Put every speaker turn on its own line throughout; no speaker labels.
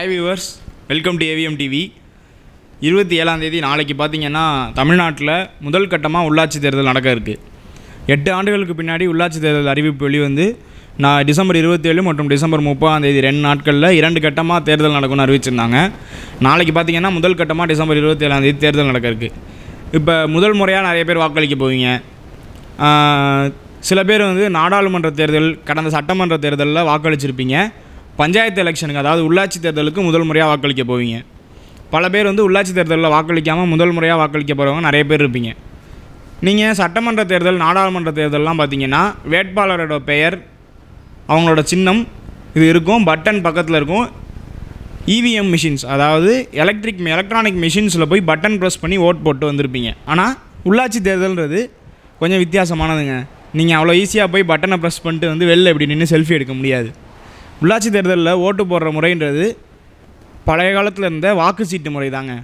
hi viewers welcome to AVM TV இருபத்தி ஏழாந்தேதி நாளைக்கு பார்த்திங்கன்னா தமிழ்நாட்டில் முதல் கட்டமாக உள்ளாட்சி தேர்தல் நடக்க இருக்குது எட்டு ஆண்டுகளுக்கு பின்னாடி உள்ளாட்சி தேர்தல் அறிவிப்பு வெளிவந்து நான் டிசம்பர் இருபத்தேழு மற்றும் டிசம்பர் முப்பதாந்தேதி ரெண்டு நாட்களில் இரண்டு கட்டமாக தேர்தல் நடக்கும்னு அறிவிச்சிருந்தாங்க நாளைக்கு பார்த்திங்கன்னா முதல் கட்டமாக டிசம்பர் தேதி தேர்தல் நடக்க இருக்குது இப்போ முதல் முறையாக நிறைய பேர் வாக்களிக்க போவீங்க சில பேர் வந்து நாடாளுமன்ற தேர்தல் கடந்த சட்டமன்ற தேர்தலில் வாக்களிச்சிருப்பீங்க பஞ்சாயத்து எலெக்ஷனுக்கு அதாவது உள்ளாட்சி தேர்தலுக்கு முதல் முறையாக வாக்களிக்க போவீங்க பல பேர் வந்து உள்ளாட்சி தேர்தலில் வாக்களிக்காமல் முதல் முறையாக வாக்களிக்க போகிறவங்க நிறைய பேர் இருப்பீங்க நீங்கள் சட்டமன்ற தேர்தல் நாடாளுமன்ற தேர்தலெலாம் பார்த்தீங்கன்னா வேட்பாளரோட பெயர் அவங்களோட சின்னம் இது இருக்கும் பட்டன் பக்கத்தில் இருக்கும் இவிஎம் e மிஷின்ஸ் அதாவது எலக்ட்ரிக் எலக்ட்ரானிக் மிஷின்ஸில் போய் பட்டன் ப்ரெஸ் பண்ணி ஓட் போட்டு வந்திருப்பீங்க ஆனால் உள்ளாட்சி தேர்தல்ன்றது கொஞ்சம் வித்தியாசமானதுங்க நீங்கள் அவ்வளோ ஈஸியாக போய் பட்டனை ப்ரெஸ் பண்ணிட்டு வந்து வெளில எப்படி நின்று செல்ஃபி எடுக்க முடியாது உள்ளாட்சி தேர்தலில் ஓட்டு போடுற முறைன்றது பழைய காலத்தில் இருந்த வாக்குச்சீட்டு முறை தாங்க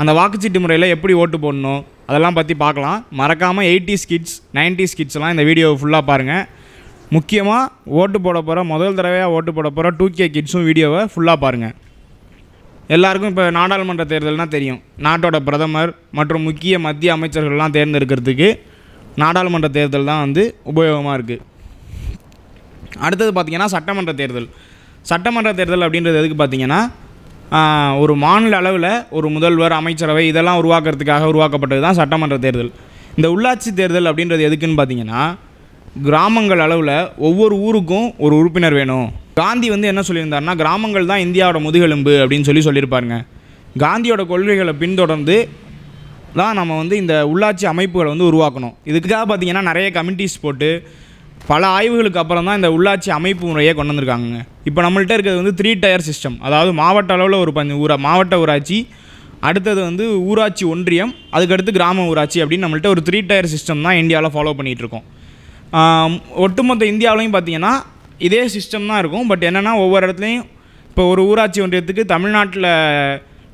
அந்த வாக்குச்சீட்டு முறையில் எப்படி ஓட்டு போடணும் அதெல்லாம் பற்றி பார்க்கலாம் மறக்காமல் எயிட்டி கிட்ஸ் நைன்டிஸ் கிட்ஸ்லாம் இந்த வீடியோவை ஃபுல்லாக பாருங்கள் முக்கியமாக ஓட்டு போட போகிற முதல் தடவையாக ஓட்டு போட போகிற டூ கே கிட்ஸும் வீடியோவை ஃபுல்லாக பாருங்கள் எல்லாருக்கும் இப்போ நாடாளுமன்ற தேர்தல்னால் தெரியும் நாட்டோட பிரதமர் மற்றும் முக்கிய மத்திய அமைச்சர்கள்லாம் தேர்ந்தெடுக்கிறதுக்கு நாடாளுமன்ற தேர்தல் தான் வந்து உபயோகமாக இருக்குது அடுத்தது பார்த்திங்கன்னா சட்டமன்ற தேர்தல் சட்டமன்ற தேர்தல் அப்படின்றது எதுக்கு பார்த்திங்கன்னா ஒரு மாநில அளவில் ஒரு முதல்வர் அமைச்சரவை இதெல்லாம் உருவாக்குறதுக்காக உருவாக்கப்பட்டது தான் சட்டமன்ற தேர்தல் இந்த உள்ளாட்சி தேர்தல் அப்படின்றது எதுக்குன்னு பார்த்தீங்கன்னா கிராமங்கள் அளவில் ஒவ்வொரு ஊருக்கும் ஒரு உறுப்பினர் வேணும் காந்தி வந்து என்ன சொல்லியிருந்தாருன்னா கிராமங்கள் தான் இந்தியாவோட முதுகெலும்பு அப்படின்னு சொல்லி சொல்லியிருப்பாருங்க காந்தியோட கொள்கைகளை பின்தொடர்ந்து தான் நம்ம வந்து இந்த உள்ளாட்சி அமைப்புகளை வந்து உருவாக்கணும் இதுக்காக பார்த்திங்கன்னா நிறைய கமிட்டிஸ் போட்டு பல ஆய்வுகளுக்கு அப்புறம் தான் இந்த உள்ளாட்சி அமைப்பு முறையை கொண்டு வந்திருக்காங்க இப்போ நம்மள்கிட்ட இருக்கிறது வந்து த்ரீ டயர் சிஸ்டம் அதாவது மாவட்ட அளவில் ஒரு பஞ்சு ஊரா மாவட்ட ஊராட்சி அடுத்தது வந்து ஊராட்சி ஒன்றியம் அதுக்கடுத்து கிராம ஊராட்சி அப்படின்னு நம்மள்கிட்ட ஒரு த்ரீ டயர் சிஸ்டம் தான் இந்தியாவில் ஃபாலோ பண்ணிகிட்ருக்கோம் ஒட்டுமொத்த இந்தியாவிலையும் பார்த்திங்கன்னா இதே சிஸ்டம் தான் இருக்கும் பட் என்னென்னா ஒவ்வொரு இடத்துலையும் இப்போ ஒரு ஊராட்சி ஒன்றியத்துக்கு தமிழ்நாட்டில்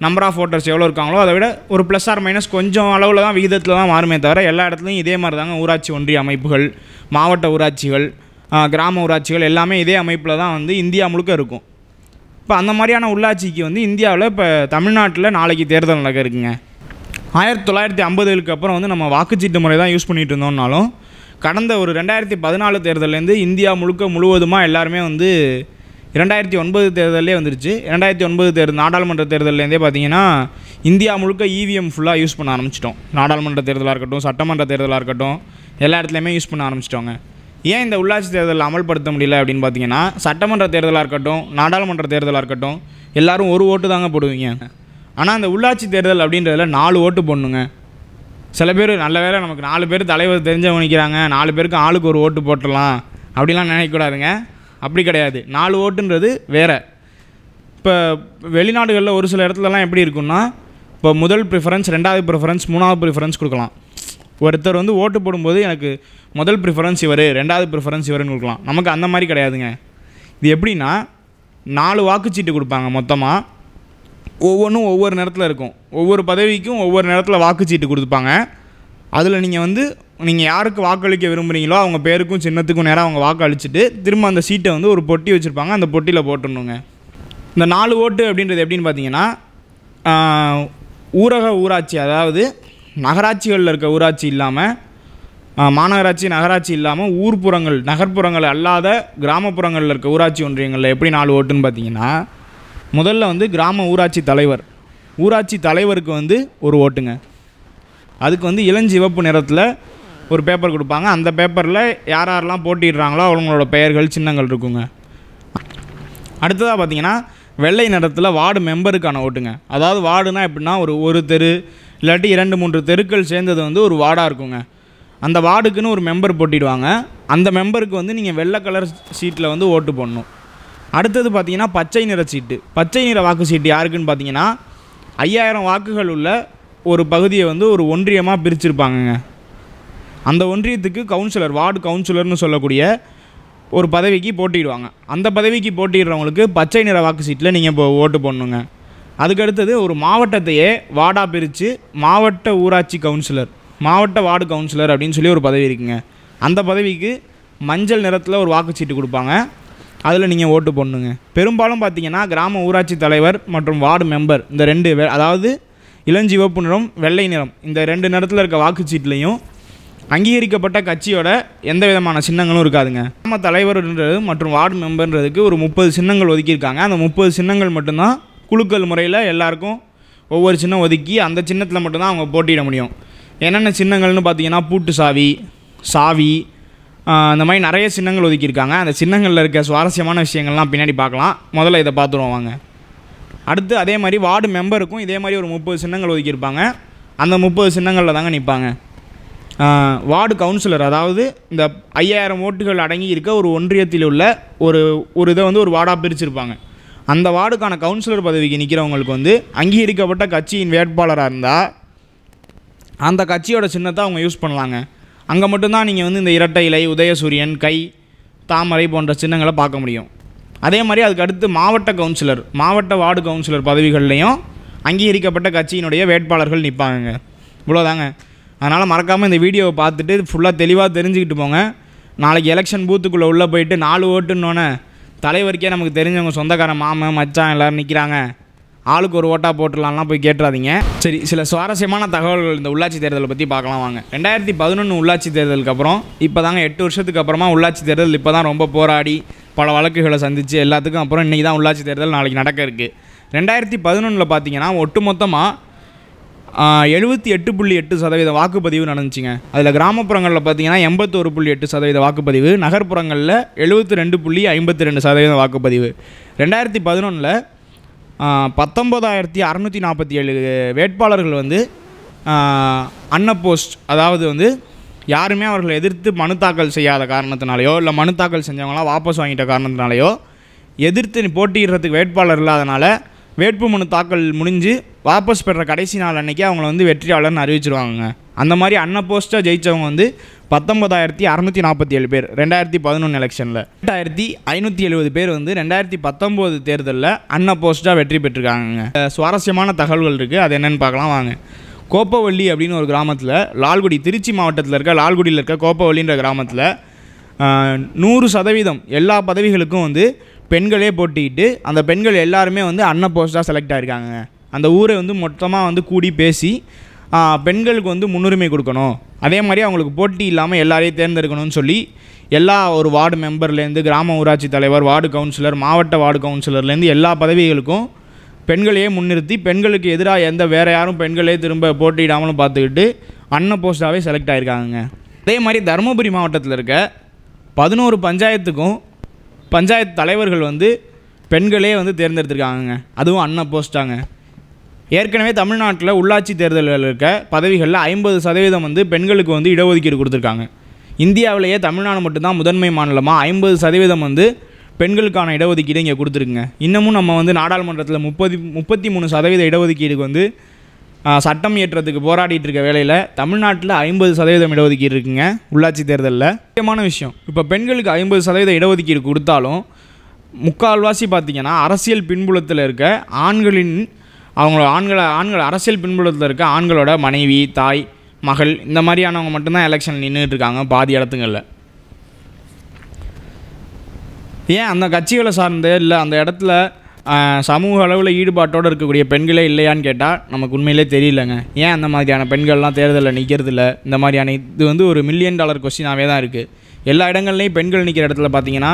நம்பர் ஆஃப் ஓட்டர்ஸ் எவ்வளோ இருக்காங்களோ அதை விட ஒரு ப்ளஸ் ஆர் மைனஸ் கொஞ்சம் அளவில் தான் விகிதத்தில் தான் மாறுமே தவிர எல்லா இடத்துலையும் இதே மாதிரி தாங்க ஊராட்சி ஒன்றிய அமைப்புகள் மாவட்ட ஊராட்சிகள் கிராம ஊராட்சிகள் எல்லாமே இதே அமைப்பில் தான் வந்து இந்தியா முழுக்க இருக்கும் இப்போ அந்த மாதிரியான உள்ளாட்சிக்கு வந்து இந்தியாவில் இப்போ தமிழ்நாட்டில் நாளைக்கு தேர்தல் நடக்க இருக்குங்க ஆயிரத்தி தொள்ளாயிரத்தி ஐம்பதுகளுக்கு அப்புறம் வந்து நம்ம வாக்குச்சீட்டு முறை தான் யூஸ் பண்ணிகிட்டு இருந்தோம்னாலும் கடந்த ஒரு ரெண்டாயிரத்தி பதினாலு தேர்தலேருந்து இந்தியா முழுக்க முழுவதுமாக எல்லாருமே வந்து இரண்டாயிரத்தி ஒன்பது தேர்தலே வந்துருச்சு இரண்டாயிரத்தி ஒன்பது தேர்தல் நாடாளுமன்ற தேர்தலேருந்தே பார்த்தீங்கன்னா இந்தியா முழுக்க இவிஎம் ஃபுல்லாக யூஸ் பண்ண ஆரம்பிச்சிட்டோம் நாடாளுமன்ற தேர்தலாக இருக்கட்டும் சட்டமன்ற தேர்தலாக இருக்கட்டும் எல்லா இடத்துலையுமே யூஸ் பண்ண ஆரம்பிச்சிட்டோங்க ஏன் இந்த உள்ளாட்சி தேர்தலில் அமல்படுத்த முடியல அப்படின்னு பார்த்தீங்கன்னா சட்டமன்ற தேர்தலாக இருக்கட்டும் நாடாளுமன்ற தேர்தலாக இருக்கட்டும் எல்லோரும் ஒரு ஓட்டு தாங்க போடுவீங்க ஆனால் அந்த உள்ளாட்சி தேர்தல் அப்படின்றதில் நாலு ஓட்டு போடணுங்க சில பேர் நல்ல வேலை நமக்கு நாலு பேர் தலைவர் தெரிஞ்சவங்க நிற்கிறாங்க நாலு பேருக்கு ஆளுக்கு ஒரு ஓட்டு போட்டுடலாம் அப்படிலாம் நினைக்கக்கூடாதுங்க அப்படி கிடையாது நாலு ஓட்டுன்றது வேறு இப்போ வெளிநாடுகளில் ஒரு சில இடத்துலலாம் எப்படி இருக்குன்னா இப்போ முதல் ப்ரிஃபரன்ஸ் ரெண்டாவது ப்ரிஃபரன்ஸ் மூணாவது ப்ரிஃபரன்ஸ் கொடுக்கலாம் ஒருத்தர் வந்து ஓட்டு போடும்போது எனக்கு முதல் ப்ரிஃபரன்ஸ் இவர் ரெண்டாவது ப்ரிஃபரன்ஸ் இவருன்னு கொடுக்கலாம் நமக்கு அந்த மாதிரி கிடையாதுங்க இது எப்படின்னா நாலு வாக்குச்சீட்டு கொடுப்பாங்க மொத்தமாக ஒவ்வொன்றும் ஒவ்வொரு நேரத்தில் இருக்கும் ஒவ்வொரு பதவிக்கும் ஒவ்வொரு நேரத்தில் வாக்குச்சீட்டு கொடுத்துப்பாங்க அதில் நீங்கள் வந்து நீங்கள் யாருக்கு வாக்களிக்க விரும்புகிறீங்களோ அவங்க பேருக்கும் சின்னத்துக்கும் நேராக அவங்க வாக்களிச்சுட்டு திரும்ப அந்த சீட்டை வந்து ஒரு பொட்டி வச்சுருப்பாங்க அந்த பொட்டியில் போட்டுடணுங்க இந்த நாலு ஓட்டு அப்படின்றது எப்படின்னு பார்த்தீங்கன்னா ஊரக ஊராட்சி அதாவது நகராட்சிகளில் இருக்க ஊராட்சி இல்லாமல் மாநகராட்சி நகராட்சி இல்லாமல் ஊர்ப்புறங்கள் நகர்ப்புறங்கள் அல்லாத கிராமப்புறங்களில் இருக்க ஊராட்சி ஒன்றியங்களில் எப்படி நாலு ஓட்டுன்னு பார்த்தீங்கன்னா முதல்ல வந்து கிராம ஊராட்சி தலைவர் ஊராட்சி தலைவருக்கு வந்து ஒரு ஓட்டுங்க அதுக்கு வந்து இளஞ்சிவப்பு நிறத்தில் ஒரு பேப்பர் கொடுப்பாங்க அந்த பேப்பரில் யார் யாரெல்லாம் போட்டிடுறாங்களோ அவங்களோட பெயர்கள் சின்னங்கள் இருக்குங்க அடுத்ததாக பார்த்தீங்கன்னா வெள்ளை நிறத்தில் வார்டு மெம்பருக்கான ஓட்டுங்க அதாவது வார்டுனா எப்படின்னா ஒரு ஒரு தெரு இல்லாட்டி இரண்டு மூன்று தெருக்கள் சேர்ந்தது வந்து ஒரு வார்டாக இருக்குங்க அந்த வார்டுக்குன்னு ஒரு மெம்பர் போட்டிடுவாங்க அந்த மெம்பருக்கு வந்து நீங்கள் வெள்ளை கலர் சீட்டில் வந்து ஓட்டு போடணும் அடுத்தது பார்த்தீங்கன்னா பச்சை நிற சீட்டு பச்சை நிற வாக்கு சீட்டு யாருக்குன்னு பார்த்தீங்கன்னா ஐயாயிரம் வாக்குகள் உள்ள ஒரு பகுதியை வந்து ஒரு ஒன்றியமாக பிரிச்சிருப்பாங்கங்க அந்த ஒன்றியத்துக்கு கவுன்சிலர் வார்டு கவுன்சிலர்னு சொல்லக்கூடிய ஒரு பதவிக்கு போட்டிடுவாங்க அந்த பதவிக்கு போட்டிடுறவங்களுக்கு பச்சை நிற வாக்கு சீட்டில் நீங்கள் இப்போ ஓட்டு போடணுங்க அதுக்கடுத்தது ஒரு மாவட்டத்தையே வார்டாக பிரித்து மாவட்ட ஊராட்சி கவுன்சிலர் மாவட்ட வார்டு கவுன்சிலர் அப்படின்னு சொல்லி ஒரு பதவி இருக்குங்க அந்த பதவிக்கு மஞ்சள் நிறத்தில் ஒரு வாக்குச்சீட்டு கொடுப்பாங்க அதில் நீங்கள் ஓட்டு போடணுங்க பெரும்பாலும் பார்த்தீங்கன்னா கிராம ஊராட்சி தலைவர் மற்றும் வார்டு மெம்பர் இந்த ரெண்டு அதாவது இளஞ்சிவப்பு நிறம் வெள்ளை நிறம் இந்த ரெண்டு நிறத்தில் இருக்க வாக்குச்சீட்லேயும் அங்கீகரிக்கப்பட்ட கட்சியோட எந்த விதமான சின்னங்களும் இருக்காதுங்க நம்ம தலைவர்ன்றது மற்றும் வார்டு மெம்பர்ன்றதுக்கு ஒரு முப்பது சின்னங்கள் ஒதுக்கியிருக்காங்க அந்த முப்பது சின்னங்கள் மட்டும்தான் குழுக்கள் முறையில் எல்லாருக்கும் ஒவ்வொரு சின்னம் ஒதுக்கி அந்த சின்னத்தில் மட்டும்தான் அவங்க போட்டியிட முடியும் என்னென்ன சின்னங்கள்னு பார்த்தீங்கன்னா பூட்டு சாவி சாவி அந்த மாதிரி நிறைய சின்னங்கள் ஒதுக்கியிருக்காங்க அந்த சின்னங்களில் இருக்க சுவாரஸ்யமான விஷயங்கள்லாம் பின்னாடி பார்க்கலாம் முதல்ல இதை பார்த்துருவோம் வாங்க அடுத்து அதே மாதிரி வார்டு மெம்பருக்கும் இதே மாதிரி ஒரு முப்பது சின்னங்கள் ஒதுக்கியிருப்பாங்க அந்த முப்பது சின்னங்களில் தாங்க நிற்பாங்க வார்டு கவுன்சிலர் அதாவது இந்த ஐயாயிரம் ஓட்டுகள் அடங்கி இருக்க ஒரு ஒன்றியத்தில் உள்ள ஒரு ஒரு இதை வந்து ஒரு வார்டாக பிரிச்சிருப்பாங்க அந்த வார்டுக்கான கவுன்சிலர் பதவிக்கு நிற்கிறவங்களுக்கு வந்து அங்கீகரிக்கப்பட்ட கட்சியின் வேட்பாளராக இருந்தால் அந்த கட்சியோட சின்னத்தை அவங்க யூஸ் பண்ணலாங்க அங்கே மட்டும்தான் நீங்கள் வந்து இந்த இரட்டை இலை உதயசூரியன் கை தாமரை போன்ற சின்னங்களை பார்க்க முடியும் அதே மாதிரி அதுக்கு அடுத்து மாவட்ட கவுன்சிலர் மாவட்ட வார்டு கவுன்சிலர் பதவிகள்லேயும் அங்கீகரிக்கப்பட்ட கட்சியினுடைய வேட்பாளர்கள் நிற்பாங்க இவ்வளோதாங்க அதனால் மறக்காமல் இந்த வீடியோவை பார்த்துட்டு ஃபுல்லாக தெளிவாக தெரிஞ்சுக்கிட்டு போங்க நாளைக்கு எலெக்ஷன் பூத்துக்குள்ளே உள்ளே போயிட்டு நாலு ஓட்டுன்னொன்னே தலைவருக்கே நமக்கு தெரிஞ்சவங்க சொந்தக்காரன் மாமன் மச்சான் எல்லோரும் நிற்கிறாங்க ஆளுக்கு ஒரு ஓட்டாக போட்டுடலாம்லாம் போய் கேட்டுறாதீங்க சரி சில சுவாரஸ்யமான தகவல்கள் இந்த உள்ளாட்சி தேர்தலை பற்றி பார்க்கலாம் வாங்க ரெண்டாயிரத்தி பதினொன்று உள்ளாட்சி தேர்தலுக்கு அப்புறம் இப்போ தாங்க எட்டு வருஷத்துக்கு அப்புறமா உள்ளாட்சி தேர்தல் இப்போ தான் ரொம்ப போராடி பல வழக்குகளை சந்தித்து எல்லாத்துக்கும் அப்புறம் இன்றைக்கி தான் உள்ளாட்சி தேர்தல் நாளைக்கு நடக்க இருக்குது ரெண்டாயிரத்தி பதினொன்றில் பார்த்தீங்கன்னா ஒட்டு மொத்தமாக எழுபத்தி எட்டு புள்ளி எட்டு சதவீத வாக்குப்பதிவு நடந்துச்சுங்க அதில் கிராமப்புறங்களில் பார்த்தீங்கன்னா எண்பத்தோரு புள்ளி எட்டு சதவீத வாக்குப்பதிவு நகர்ப்புறங்களில் எழுபத்தி ரெண்டு புள்ளி ஐம்பத்தி ரெண்டு சதவீத வாக்குப்பதிவு ரெண்டாயிரத்தி பதினொன்றில் பத்தொம்போதாயிரத்தி அறநூற்றி நாற்பத்தி ஏழு வேட்பாளர்கள் வந்து அன்னபோஸ்ட் அதாவது வந்து யாருமே அவர்களை எதிர்த்து மனு தாக்கல் செய்யாத காரணத்தினாலேயோ இல்லை மனு தாக்கல் செஞ்சவங்களாம் வாபஸ் வாங்கிட்ட காரணத்தினாலேயோ எதிர்த்து போட்டியிடுறதுக்கு வேட்பாளர் இல்லாதனால வேட்புமனு தாக்கல் முடிஞ்சு வாபஸ் பெற கடைசி நாள் அன்றைக்கி அவங்கள வந்து வெற்றியாளர்னு அறிவிச்சிருவாங்க அந்த மாதிரி அன்ன போஸ்ட்டாக ஜெயித்தவங்க வந்து பத்தொன்பதாயிரத்தி அறநூற்றி நாற்பத்தி ஏழு பேர் ரெண்டாயிரத்தி பதினொன்று எலெக்ஷனில் ரெண்டாயிரத்தி ஐநூற்றி எழுபது பேர் வந்து ரெண்டாயிரத்தி பத்தொம்போது தேர்தலில் அன்ன போஸ்ட்டாக வெற்றி பெற்றிருக்காங்க சுவாரஸ்யமான தகவல்கள் இருக்குது அது என்னென்னு பார்க்கலாம் வாங்க கோப்பவள்ளி அப்படின்னு ஒரு கிராமத்தில் லால்குடி திருச்சி மாவட்டத்தில் இருக்க லால்குடியில் இருக்க கோப்பவள்ளின்ற கிராமத்தில் நூறு சதவீதம் எல்லா பதவிகளுக்கும் வந்து பெண்களே போட்டிக்கிட்டு அந்த பெண்கள் எல்லாருமே வந்து அன்ன போஸ்ட்டாக செலக்ட் ஆகியிருக்காங்க அந்த ஊரை வந்து மொத்தமாக வந்து கூடி பேசி பெண்களுக்கு வந்து முன்னுரிமை கொடுக்கணும் அதே மாதிரி அவங்களுக்கு போட்டி இல்லாமல் எல்லாரையும் தேர்ந்தெடுக்கணும்னு சொல்லி எல்லா ஒரு வார்டு மெம்பர்லேருந்து கிராம ஊராட்சி தலைவர் வார்டு கவுன்சிலர் மாவட்ட வார்டு கவுன்சிலர்லேருந்து எல்லா பதவிகளுக்கும் பெண்களையே முன்னிறுத்தி பெண்களுக்கு எதிராக எந்த வேறு யாரும் பெண்களே திரும்ப போட்டியிடாமலும் பார்த்துக்கிட்டு அன்ன போஸ்டாகவே செலக்ட் ஆகிருக்காங்க அதே மாதிரி தருமபுரி மாவட்டத்தில் இருக்க பதினோரு பஞ்சாயத்துக்கும் பஞ்சாயத்து தலைவர்கள் வந்து பெண்களே வந்து தேர்ந்தெடுத்திருக்காங்க அதுவும் அன்ன போஸ்டாங்க ஏற்கனவே தமிழ்நாட்டில் உள்ளாட்சி தேர்தலில் இருக்க பதவிகளில் ஐம்பது சதவீதம் வந்து பெண்களுக்கு வந்து இடஒதுக்கீடு கொடுத்துருக்காங்க இந்தியாவிலேயே தமிழ்நாடு மட்டும்தான் முதன்மை மாநிலமாக ஐம்பது சதவீதம் வந்து பெண்களுக்கான இடஒதுக்கீடு இங்கே கொடுத்துருக்குங்க இன்னமும் நம்ம வந்து நாடாளுமன்றத்தில் முப்பது முப்பத்தி மூணு சதவீத இடஒதுக்கீடுக்கு வந்து சட்டம் இயற்றத்துக்கு போராடிட்டு இருக்க வேலையில் தமிழ்நாட்டில் ஐம்பது சதவீதம் இடஒதுக்கீடு இருக்குங்க உள்ளாட்சி தேர்தலில் முக்கியமான விஷயம் இப்போ பெண்களுக்கு ஐம்பது சதவீத இடஒதுக்கீடு கொடுத்தாலும் முக்கால்வாசி பார்த்திங்கன்னா அரசியல் பின்புலத்தில் இருக்க ஆண்களின் அவங்களோட ஆண்களை ஆண்கள் அரசியல் பின்புலத்தில் இருக்க ஆண்களோட மனைவி தாய் மகள் இந்த மாதிரியானவங்க மட்டும்தான் எலெக்ஷன் நின்றுட்டு இருக்காங்க பாதி இடத்துங்களில் ஏன் அந்த கட்சிகளை சார்ந்து இல்லை அந்த இடத்துல சமூக அளவில் ஈடுபாட்டோடு இருக்கக்கூடிய பெண்களே இல்லையான்னு கேட்டால் நமக்கு உண்மையிலே தெரியலங்க ஏன் அந்த மாதிரியான பெண்கள்லாம் தேர்தலில் நிற்கிறதில்ல இந்த மாதிரியான இது வந்து ஒரு மில்லியன் டாலர் கொஸ்டினாகவே தான் இருக்குது எல்லா இடங்கள்லையும் பெண்கள் நிற்கிற இடத்துல பார்த்தீங்கன்னா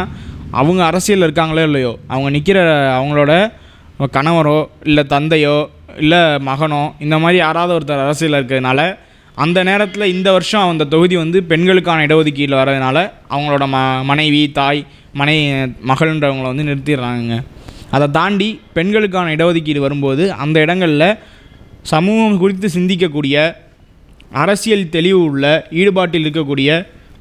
அவங்க அரசியலில் இருக்காங்களோ இல்லையோ அவங்க நிற்கிற அவங்களோட கணவரோ இல்லை தந்தையோ இல்லை மகனோ இந்த மாதிரி யாராவது ஒருத்தர் அரசியலில் இருக்கிறதுனால அந்த நேரத்தில் இந்த வருஷம் அந்த தொகுதி வந்து பெண்களுக்கான இடஒதுக்கீடு வர்றதுனால அவங்களோட ம மனைவி தாய் மனை மகள்ன்றவங்கள வந்து நிறுத்திடுறாங்க அதை தாண்டி பெண்களுக்கான இடஒதுக்கீடு வரும்போது அந்த இடங்களில் சமூகம் குறித்து சிந்திக்கக்கூடிய அரசியல் தெளிவு உள்ள ஈடுபாட்டில் இருக்கக்கூடிய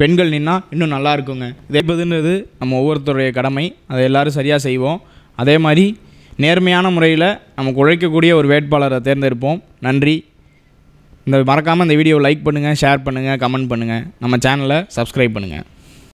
பெண்கள் நின்னால் இன்னும் நல்லா இருக்குங்க இதேபதுன்றது நம்ம ஒவ்வொருத்தருடைய கடமை அதை எல்லோரும் சரியாக செய்வோம் அதே மாதிரி நேர்மையான முறையில் நமக்கு உழைக்கக்கூடிய ஒரு வேட்பாளரை தேர்ந்தெடுப்போம் நன்றி இந்த மறக்காமல் இந்த வீடியோவை லைக் பண்ணுங்கள் ஷேர் பண்ணுங்கள் கமெண்ட் பண்ணுங்கள் நம்ம சேனலை சப்ஸ்கிரைப் பண்ணுங்கள்